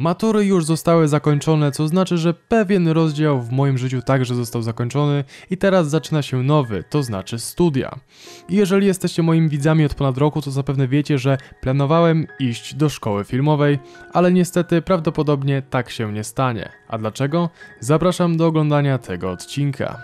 Matury już zostały zakończone, co znaczy, że pewien rozdział w moim życiu także został zakończony i teraz zaczyna się nowy, to znaczy studia. I jeżeli jesteście moimi widzami od ponad roku, to zapewne wiecie, że planowałem iść do szkoły filmowej, ale niestety prawdopodobnie tak się nie stanie. A dlaczego? Zapraszam do oglądania tego odcinka.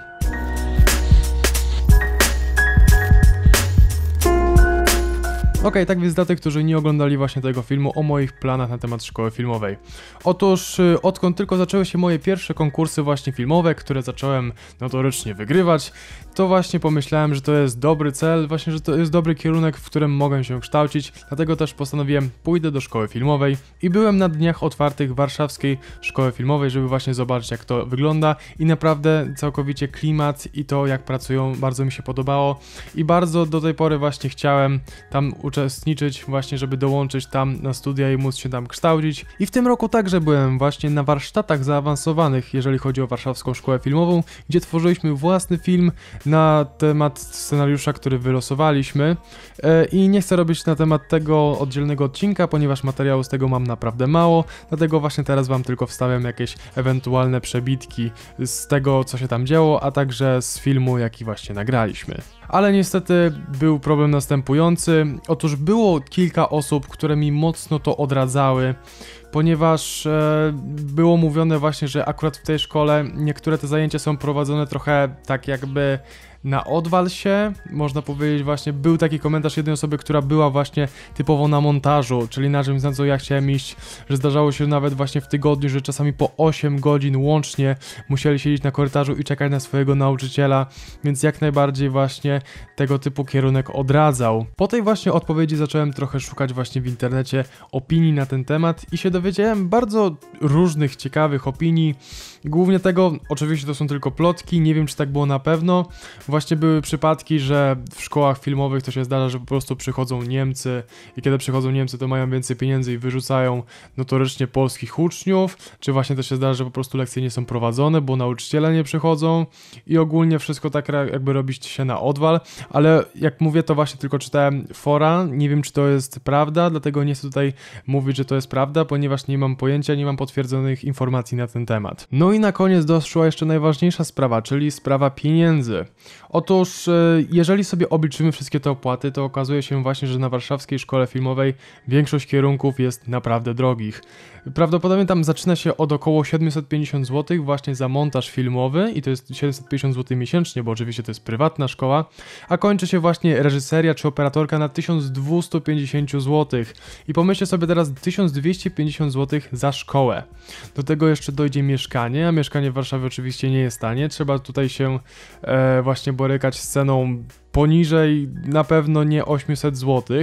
Ok, tak więc dla tych, którzy nie oglądali właśnie tego filmu o moich planach na temat szkoły filmowej. Otóż y, odkąd tylko zaczęły się moje pierwsze konkursy właśnie filmowe, które zacząłem notorycznie wygrywać, to właśnie pomyślałem, że to jest dobry cel, właśnie, że to jest dobry kierunek, w którym mogę się kształcić, dlatego też postanowiłem pójdę do szkoły filmowej i byłem na dniach otwartych warszawskiej szkoły filmowej, żeby właśnie zobaczyć jak to wygląda i naprawdę całkowicie klimat i to jak pracują bardzo mi się podobało i bardzo do tej pory właśnie chciałem tam uczestniczyć uczestniczyć właśnie, żeby dołączyć tam na studia i móc się tam kształcić. I w tym roku także byłem właśnie na warsztatach zaawansowanych, jeżeli chodzi o Warszawską Szkołę Filmową, gdzie tworzyliśmy własny film na temat scenariusza, który wylosowaliśmy. E, I nie chcę robić na temat tego oddzielnego odcinka, ponieważ materiału z tego mam naprawdę mało, dlatego właśnie teraz wam tylko wstawiam jakieś ewentualne przebitki z tego, co się tam działo, a także z filmu, jaki właśnie nagraliśmy. Ale niestety był problem następujący. Otóż Otóż było kilka osób, które mi mocno to odradzały, ponieważ e, było mówione właśnie, że akurat w tej szkole niektóre te zajęcia są prowadzone trochę tak jakby na odwal się, można powiedzieć właśnie, był taki komentarz jednej osoby, która była właśnie typowo na montażu, czyli na czymś, na co ja chciałem iść, że zdarzało się nawet właśnie w tygodniu, że czasami po 8 godzin łącznie musieli siedzieć na korytarzu i czekać na swojego nauczyciela, więc jak najbardziej właśnie tego typu kierunek odradzał. Po tej właśnie odpowiedzi zacząłem trochę szukać właśnie w internecie opinii na ten temat i się dowiedziałem bardzo różnych ciekawych opinii, i głównie tego, oczywiście to są tylko plotki, nie wiem czy tak było na pewno. Właśnie były przypadki, że w szkołach filmowych to się zdarza, że po prostu przychodzą Niemcy i kiedy przychodzą Niemcy, to mają więcej pieniędzy i wyrzucają notorycznie polskich uczniów, czy właśnie to się zdarza, że po prostu lekcje nie są prowadzone, bo nauczyciele nie przychodzą i ogólnie wszystko tak jakby robić się na odwal, ale jak mówię, to właśnie tylko czytałem fora, nie wiem czy to jest prawda, dlatego nie chcę tutaj mówić, że to jest prawda, ponieważ nie mam pojęcia, nie mam potwierdzonych informacji na ten temat. No i na koniec doszła jeszcze najważniejsza sprawa, czyli sprawa pieniędzy. Otóż, e, jeżeli sobie obliczymy wszystkie te opłaty, to okazuje się właśnie, że na warszawskiej szkole filmowej większość kierunków jest naprawdę drogich. Prawdopodobnie tam zaczyna się od około 750 zł właśnie za montaż filmowy i to jest 750 zł miesięcznie, bo oczywiście to jest prywatna szkoła, a kończy się właśnie reżyseria czy operatorka na 1250 zł. I pomyślcie sobie teraz 1250 zł za szkołę. Do tego jeszcze dojdzie mieszkanie, mieszkania. Mieszkanie w Warszawie oczywiście nie jest tanie. Trzeba tutaj się e, właśnie borykać z ceną poniżej na pewno nie 800 zł,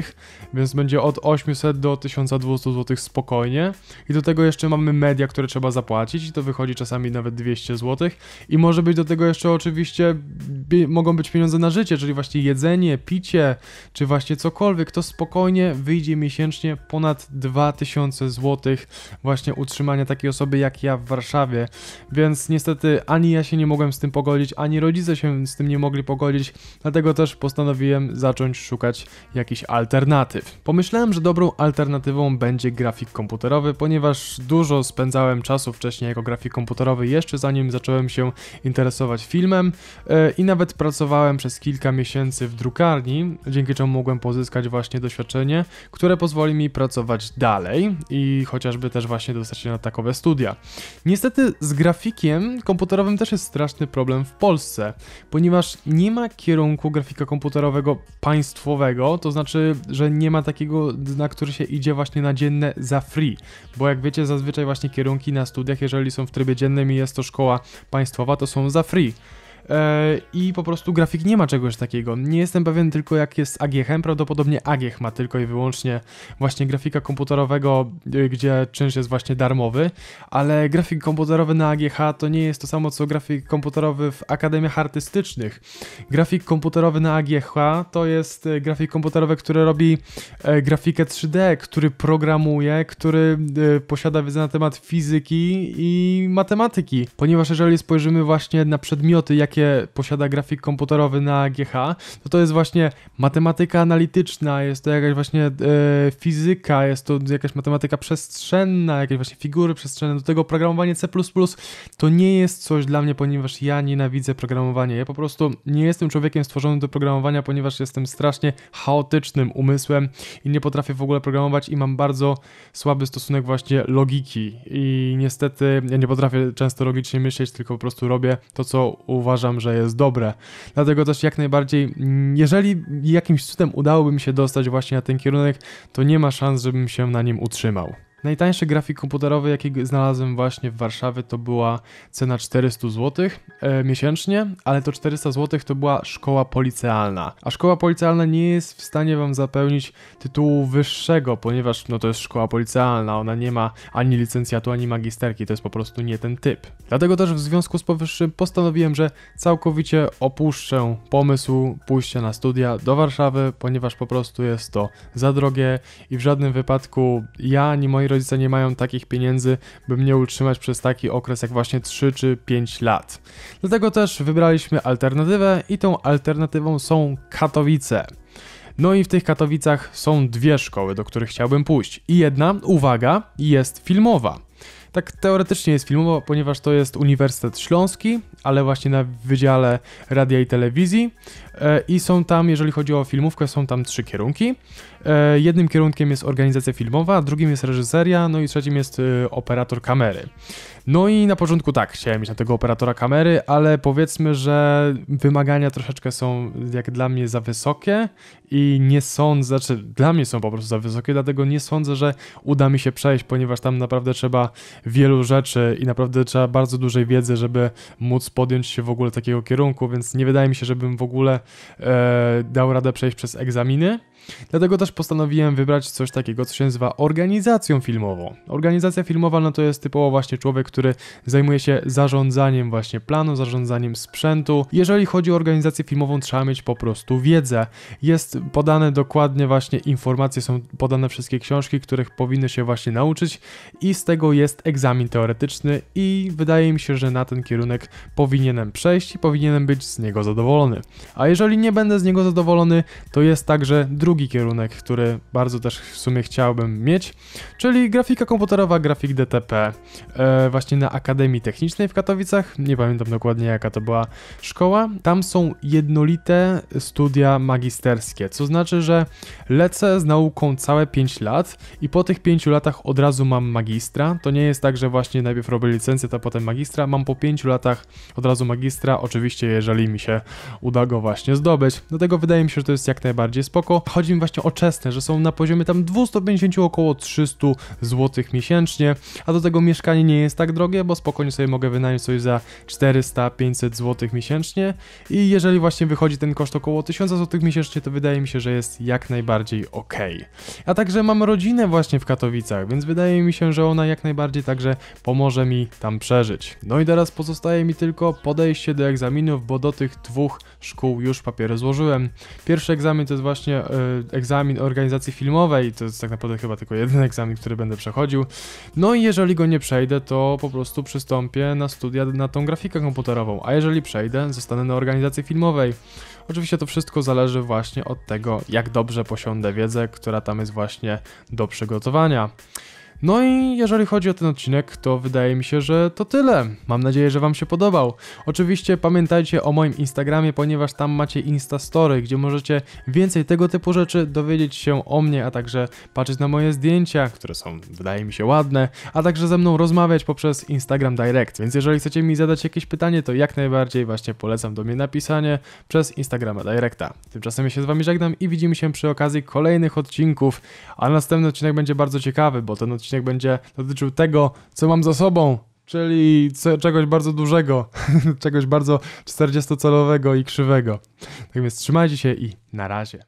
więc będzie od 800 do 1200 zł spokojnie. I do tego jeszcze mamy media, które trzeba zapłacić i to wychodzi czasami nawet 200 zł. I może być do tego jeszcze oczywiście mogą być pieniądze na życie, czyli właśnie jedzenie, picie, czy właśnie cokolwiek, to spokojnie wyjdzie miesięcznie ponad 2000 zł właśnie utrzymania takiej osoby jak ja w Warszawie. Więc niestety ani ja się nie mogłem z tym pogodzić, ani rodzice się z tym nie mogli pogodzić, dlatego to też postanowiłem zacząć szukać jakichś alternatyw. Pomyślałem, że dobrą alternatywą będzie grafik komputerowy, ponieważ dużo spędzałem czasu wcześniej jako grafik komputerowy, jeszcze zanim zacząłem się interesować filmem yy, i nawet pracowałem przez kilka miesięcy w drukarni, dzięki czemu mogłem pozyskać właśnie doświadczenie, które pozwoli mi pracować dalej i chociażby też właśnie dostać się na takowe studia. Niestety z grafikiem komputerowym też jest straszny problem w Polsce, ponieważ nie ma kierunku graficznego grafika komputerowego państwowego, to znaczy, że nie ma takiego, na który się idzie właśnie na dzienne za free, bo jak wiecie, zazwyczaj właśnie kierunki na studiach, jeżeli są w trybie dziennym i jest to szkoła państwowa, to są za free. E, i po prostu grafik nie ma czegoś takiego. Nie jestem pewien tylko jak jest z AGH, prawdopodobnie AGH ma tylko i wyłącznie właśnie grafika komputerowego, e, gdzie czynsz jest właśnie darmowy, ale grafik komputerowy na AGH to nie jest to samo co grafik komputerowy w akademiach artystycznych. Grafik komputerowy na AGH to jest e, grafik komputerowy, który robi grafikę 3D, który programuje, który posiada wiedzę na temat fizyki i matematyki, ponieważ jeżeli spojrzymy właśnie na przedmioty, jakie jakie posiada grafik komputerowy na GH, to to jest właśnie matematyka analityczna, jest to jakaś właśnie e, fizyka, jest to jakaś matematyka przestrzenna, jakieś właśnie figury przestrzenne, do tego programowanie C++ to nie jest coś dla mnie, ponieważ ja nienawidzę programowania, ja po prostu nie jestem człowiekiem stworzonym do programowania, ponieważ jestem strasznie chaotycznym umysłem i nie potrafię w ogóle programować i mam bardzo słaby stosunek właśnie logiki i niestety ja nie potrafię często logicznie myśleć, tylko po prostu robię to, co uważam uważam, że jest dobre. Dlatego też jak najbardziej, jeżeli jakimś cudem udałoby mi się dostać właśnie na ten kierunek, to nie ma szans, żebym się na nim utrzymał. Najtańszy grafik komputerowy, jaki znalazłem właśnie w Warszawie, to była cena 400 zł e, miesięcznie, ale to 400 zł to była szkoła policealna. A szkoła policealna nie jest w stanie wam zapełnić tytułu wyższego, ponieważ no to jest szkoła policealna, ona nie ma ani licencjatu, ani magisterki, to jest po prostu nie ten typ. Dlatego też w związku z powyższym postanowiłem, że całkowicie opuszczę pomysł pójścia na studia do Warszawy, ponieważ po prostu jest to za drogie i w żadnym wypadku ja ani moi rodzice nie mają takich pieniędzy, by mnie utrzymać przez taki okres jak właśnie 3 czy 5 lat. Dlatego też wybraliśmy alternatywę i tą alternatywą są Katowice. No i w tych Katowicach są dwie szkoły, do których chciałbym pójść. I jedna, uwaga, jest filmowa. Tak teoretycznie jest filmowo, ponieważ to jest Uniwersytet Śląski, ale właśnie na Wydziale Radia i Telewizji e, i są tam, jeżeli chodzi o filmówkę, są tam trzy kierunki. E, jednym kierunkiem jest organizacja filmowa, drugim jest reżyseria, no i trzecim jest y, operator kamery. No i na początku tak, chciałem mieć na tego operatora kamery, ale powiedzmy, że wymagania troszeczkę są jak dla mnie za wysokie i nie sądzę, znaczy dla mnie są po prostu za wysokie, dlatego nie sądzę, że uda mi się przejść, ponieważ tam naprawdę trzeba wielu rzeczy i naprawdę trzeba bardzo dużej wiedzy, żeby móc podjąć się w ogóle takiego kierunku, więc nie wydaje mi się, żebym w ogóle e, dał radę przejść przez egzaminy, Dlatego też postanowiłem wybrać coś takiego, co się nazywa organizacją filmową. Organizacja filmowa no to jest typowo właśnie człowiek, który zajmuje się zarządzaniem właśnie planu, zarządzaniem sprzętu. Jeżeli chodzi o organizację filmową, trzeba mieć po prostu wiedzę. Jest podane dokładnie właśnie informacje, są podane wszystkie książki, których powinny się właśnie nauczyć i z tego jest egzamin teoretyczny i wydaje mi się, że na ten kierunek powinienem przejść i powinienem być z niego zadowolony. A jeżeli nie będę z niego zadowolony, to jest także drugi drugi kierunek, który bardzo też w sumie chciałbym mieć, czyli grafika komputerowa, grafik DTP, e, właśnie na Akademii Technicznej w Katowicach, nie pamiętam dokładnie jaka to była szkoła. Tam są jednolite studia magisterskie, co znaczy, że lecę z nauką całe 5 lat i po tych 5 latach od razu mam magistra. To nie jest tak, że właśnie najpierw robię licencję, a potem magistra. Mam po 5 latach od razu magistra, oczywiście jeżeli mi się uda go właśnie zdobyć. Dlatego wydaje mi się, że to jest jak najbardziej spoko chodzi mi właśnie o czesne, że są na poziomie tam 250 około 300 zł miesięcznie, a do tego mieszkanie nie jest tak drogie, bo spokojnie sobie mogę wynająć coś za 400-500 zł miesięcznie i jeżeli właśnie wychodzi ten koszt około 1000 zł miesięcznie, to wydaje mi się, że jest jak najbardziej ok. A także mam rodzinę właśnie w Katowicach, więc wydaje mi się, że ona jak najbardziej także pomoże mi tam przeżyć. No i teraz pozostaje mi tylko podejście do egzaminów, bo do tych dwóch szkół już papiery złożyłem. Pierwszy egzamin to jest właśnie e, egzamin organizacji filmowej, to jest tak naprawdę chyba tylko jeden egzamin, który będę przechodził. No i jeżeli go nie przejdę, to po prostu przystąpię na studia na tą grafikę komputerową, a jeżeli przejdę, zostanę na organizacji filmowej. Oczywiście to wszystko zależy właśnie od tego, jak dobrze posiądę wiedzę, która tam jest właśnie do przygotowania. No i jeżeli chodzi o ten odcinek, to wydaje mi się, że to tyle. Mam nadzieję, że Wam się podobał. Oczywiście pamiętajcie o moim Instagramie, ponieważ tam macie Instastory, gdzie możecie więcej tego typu rzeczy dowiedzieć się o mnie, a także patrzeć na moje zdjęcia, które są, wydaje mi się, ładne, a także ze mną rozmawiać poprzez Instagram Direct. Więc jeżeli chcecie mi zadać jakieś pytanie, to jak najbardziej właśnie polecam do mnie napisanie przez Instagrama Directa. Tymczasem ja się z Wami żegnam i widzimy się przy okazji kolejnych odcinków, a następny odcinek będzie bardzo ciekawy, bo ten odcinek odcinek będzie dotyczył tego, co mam za sobą, czyli czegoś bardzo dużego, czegoś bardzo 40-calowego i krzywego. Tak więc trzymajcie się i na razie.